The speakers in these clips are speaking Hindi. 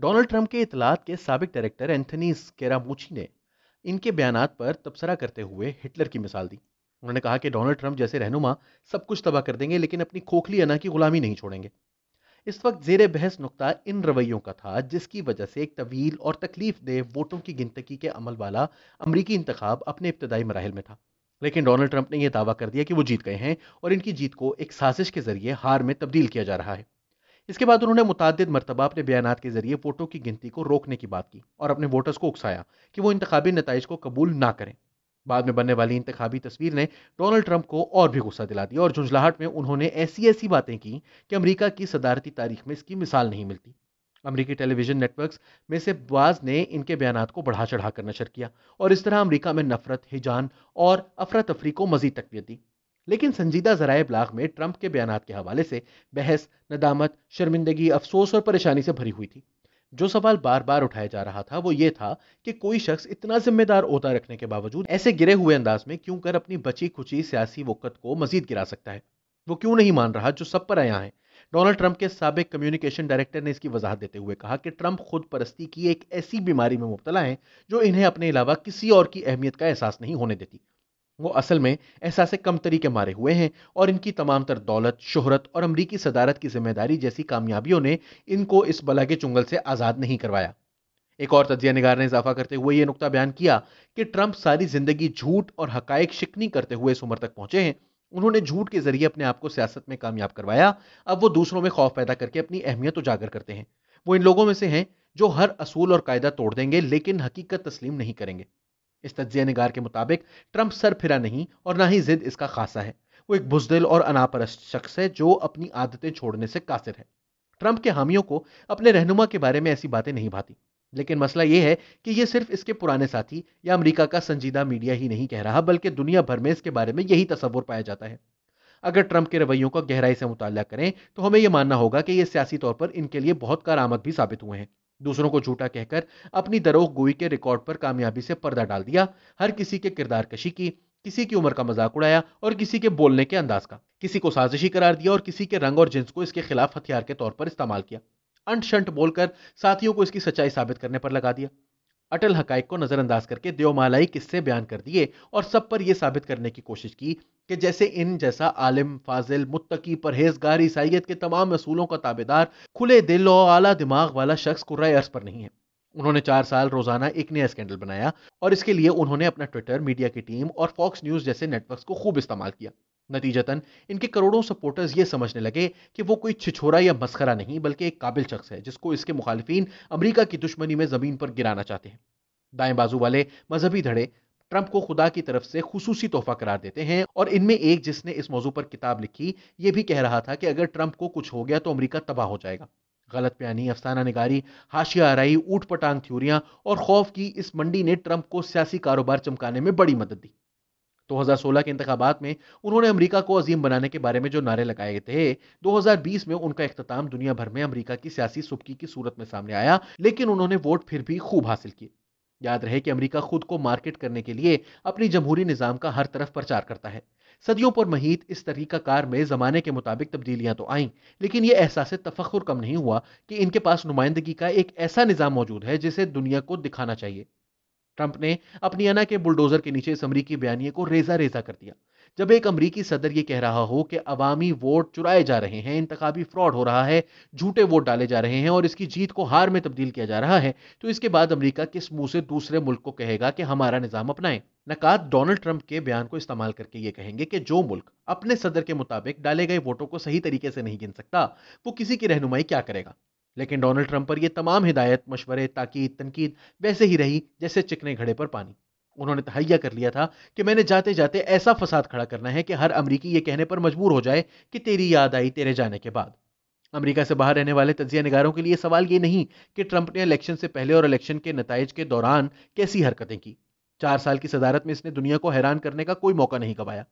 डोनाल्ड ट्रंप के इतलात के सबक डायरेक्टर एंथनी स्केरामूची ने इनके बयान पर तबसरा करते हुए हिटलर की मिसाल दी उन्होंने कहा कि डोनाल्ड ट्रंप जैसे रहनुमा सब कुछ तबाह कर देंगे लेकिन अपनी खोखली अना की गुलामी नहीं छोड़ेंगे इस वक्त जेर बहस नुकता इन रवैयों का था जिसकी वजह से एक तवील और तकलीफ दे वोटों की गिनती के अमल वाला अमरीकी इंतखब अपने इब्तदाई मराहल में था लेकिन डोनाल्ड ट्रंप ने यह दावा कर दिया कि वो जीत गए हैं और इनकी जीत को एक साजिश के जरिए हार में तब्दील किया जा रहा है इसके बाद उन्होंने मुतद मरतबा अपने बयान के जरिए वोटों की गिनती को रोकने की बात की और अपने वोटर्स को उकसाया कि वो इंतबी नतज को कबूल ना करें बाद में बनने वाली इंतबी तस्वीर ने डोनाल्ड ट्रंप को और भी गुस्सा दिला दिया और झुंझलाहट में उन्होंने ऐसी ऐसी बातें की कि अमरीका की सदारती तारीख में इसकी मिसाल नहीं मिलती अमरीकी टेलीविजन नेटवर्क्स में से बाज ने इनके बयान को बढ़ा चढ़ा कर नशर किया और इस तरह अमरीका में नफरत हिजान और अफरा तफरी को मजीद तकबीत दी लेकिन संजीदा जराए ब्लाग में ट्रंप के बयान के हवाले से बहस नदामत शर्मिंदगी अफसोस और परेशानी से भरी हुई थी जो सवाल बार बार उठाया जा रहा था वो ये था कि कोई शख्स इतना जिम्मेदार होता रखने के बावजूद ऐसे गिरे हुए अंदाज में क्यों कर अपनी बची खुची सियासी वक्त को मजीद गिरा सकता है वो क्यों नहीं मान रहा जो सब पर आया है डोनाल्ड ट्रंप के सबक कम्युनिकेशन डायरेक्टर ने इसकी वजाहत देते हुए कहा कि ट्रंप खुद परस्ती की एक ऐसी बीमारी में मुबतला है जो इन्हें अपने अलावा किसी और की अहमियत का एहसास नहीं होने देती वो असल में एहसास कमतरी के मारे हुए हैं और इनकी तमाम तर दौलत शोहरत और अमरीकी सदारत की जिम्मेदारी जैसी कामयाबियों ने इनको इस बला के चुंगल से आज़ाद नहीं करवाया एक और तजिया निगार ने इजाफा करते हुए ये नुकता बयान किया कि ट्रंप सारी जिंदगी झूठ और हकायक शिकनी करते हुए इस उम्र तक पहुंचे हैं उन्होंने झूठ के जरिए अपने आप को सियासत में कामयाब करवाया अब वो दूसरों में खौफ पैदा करके अपनी अहमियत उजागर करते हैं वो इन लोगों में से हैं जो हर असूल और कायदा तोड़ देंगे लेकिन हकीकत तस्लीम नहीं करेंगे इस तजिया नगार के मुताबिक ट्रंप सर फिरा नहीं और ना ही जिद इसका खासा है वो एक बुजदिल और अनापरस्त शख्स है जो अपनी आदतें छोड़ने से कासिर है ट्रंप के हामियों को अपने रहनुमा के बारे में ऐसी बातें नहीं भाती लेकिन मसला यह है कि यह सिर्फ इसके पुराने साथी या अमेरिका का संजीदा मीडिया ही नहीं कह रहा बल्कि दुनिया भर में इसके बारे में यही तस्वुर पाया जाता है अगर ट्रंप के रवैयों का गहराई से मुताल करें तो हमें यह मानना होगा कि यह सियासी तौर पर इनके लिए बहुत कार भी साबित हुए हैं दूसरों को झूठा कहकर अपनी दरोह गोई के रिकॉर्ड पर कामयाबी से पर्दा डाल दिया हर किसी के किरदार कशी की किसी की उम्र का मजाक उड़ाया और किसी के बोलने के अंदाज का किसी को साजिशी करार दिया और किसी के रंग और जिन्स को इसके खिलाफ हथियार के तौर पर इस्तेमाल किया अंट शंट बोलकर साथियों को इसकी सच्चाई साबित करने पर लगा दिया अटल हकाइक को नज़रअंदाज करके देवमालाई किस्से बयान कर दिए और सब पर यह साबित करने की कोशिश की कि जैसे इन जैसा आलिम फाजिल मुत्तकी परहेजगार ईसाइत के तमाम असूलों का ताबेदार खुले दिल और आला दिमाग वाला शख्स कुर्रा अर्ज पर नहीं है उन्होंने चार साल रोजाना एक नया स्कैंडल बनाया और इसके लिए उन्होंने अपना ट्विटर मीडिया की टीम और फॉक्स न्यूज़ जैसे नेटवर्क को खूब इस्तेमाल किया नतीजतन इनके करोड़ों सपोर्टर्स ये समझने लगे कि वो कोई छिछोरा या मस्खरा नहीं बल्कि एक काबिल शख्स है जिसको इसके मुखालफी अमरीका की दुश्मनी में ज़मीन पर गिराना चाहते हैं दाएं बाजू वाले मजहबी धड़े ट्रंप को खुदा की तरफ से खसूसी तोहफा करार देते हैं और इनमें एक जिसने इस मौजू पर किताब लिखी ये भी कह रहा था कि अगर ट्रंप को कुछ हो गया तो अमरीका तबाह हो जाएगा गलत प्यानी अफसाना निगारी हाशिया आरई ऊट पटांग थ्यूरियाँ और खौफ की इस मंडी ने ट्रंप को सियासी कारोबार चमकाने में बड़ी मदद दी 2016 के इंतबात में उन्होंने अमरीका को अजीम बनाने के बारे में जो नारे लगाए गए थे 2020 में उनका अख्ताम दुनिया भर में अमरीका की सियासी सुबकी की सूरत में सामने आया लेकिन उन्होंने वोट फिर भी खूब हासिल किए याद रहे कि अमेरिका खुद को मार्केट करने के लिए अपनी जमहूरी निज़ाम का हर तरफ प्रचार करता है सदियों पर महीत इस तरीकाकार में ज़माने के मुताबिक तब्दीलियां तो आईं लेकिन ये एहसास तफखर कम नहीं हुआ कि इनके पास नुमाइंदगी का एक ऐसा निज़ाम मौजूद है जिसे दुनिया को दिखाना चाहिए ट्रंप ने अपनी अना के बुलडोजर के नीचे इस अमरीकी बयानी को रेजा रेजा कर दिया जब एक अमरीकी सदर ये कह रहा हो कि अवामी वोट चुराए जा रहे हैं इंतबी फ्रॉड हो रहा है झूठे वोट डाले जा रहे हैं और इसकी जीत को हार में तब्दील किया जा रहा है तो इसके बाद अमरीका किस मुंह से दूसरे मुल्क को कहेगा कि हमारा निज़ाम अपनाएं नकात डोनाल्ड ट्रंप के बयान को इस्तेमाल करके ये कहेंगे कि जो मुल्क अपने सदर के मुताबिक डाले गए वोटों को सही तरीके से नहीं गिन सकता वो किसी की रहनुमाई क्या करेगा लेकिन डोनाल्ड ट्रंप पर यह तमाम हिदायत मशवरे ताकीद तनकीद वैसे ही रही जैसे चिकने घड़े पर पानी उन्होंने तहैया कर लिया था कि मैंने जाते जाते ऐसा फसाद खड़ा करना है कि हर अमरीकी ये कहने पर मजबूर हो जाए कि तेरी याद आई तेरे जाने के बाद अमेरिका से बाहर रहने वाले तजिया नगारों के लिए सवाल ये नहीं कि ट्रंप ने इलेक्शन से पहले और इलेक्शन के नतज के दौरान कैसी हरकतें की चार साल की सदारत में इसने दुनिया को हैरान करने का कोई मौका नहीं गवाया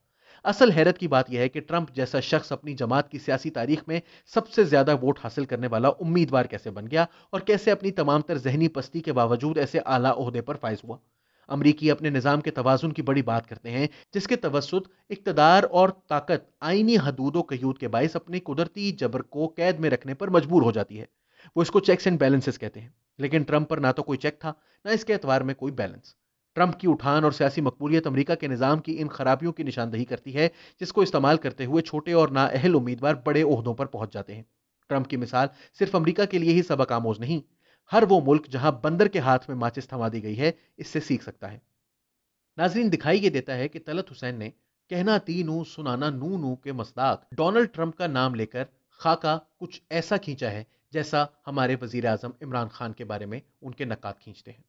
असल हैरत की बात यह है कि ट्रंप जैसा शख्स अपनी जमात की सियासी तारीख में सबसे ज्यादा वोट हासिल करने वाला उम्मीदवार कैसे बन गया और कैसे अपनी तमाम तर जहनी पस्ती के बावजूद ऐसे आला अहदे पर फायज हुआ अमरीकी अपने निज़ाम के तोज़ुन की बड़ी बात करते हैं जिसके तवसत इकतदार और ताकत आइनी हदूद कयूद के बायस अपने कुदरती जबर को कैद में रखने पर मजबूर हो जाती है वो इसको चेक्स एंड बैलेंसेस कहते हैं लेकिन ट्रंप पर ना तो कोई चेक था ना इसके एतवार में कोई बैलेंस ट्रंप की उठान और सियासी मकबूलियत अमरीका के निज़ाम की इन खराबियों की निशानदही करती है जिसको इस्तेमाल करते हुए छोटे और नाअहल उम्मीदवार बड़े अहदों पर पहुंच जाते हैं ट्रंप की मिसाल सिर्फ अमरीका के लिए ही सबक आमोज नहीं हर वो मुल्क जहां बंदर के हाथ में माचिस थमा दी गई है इससे सीख सकता है नाजरीन दिखाई ये देता है कि तलत हुसैन ने कहना ती नू सुनाना नू नू के मसदाक डोनाल्ड ट्रंप का नाम लेकर खाका कुछ ऐसा खींचा है जैसा हमारे वजीर आजम इमरान खान के बारे में उनके नकाब खींचते हैं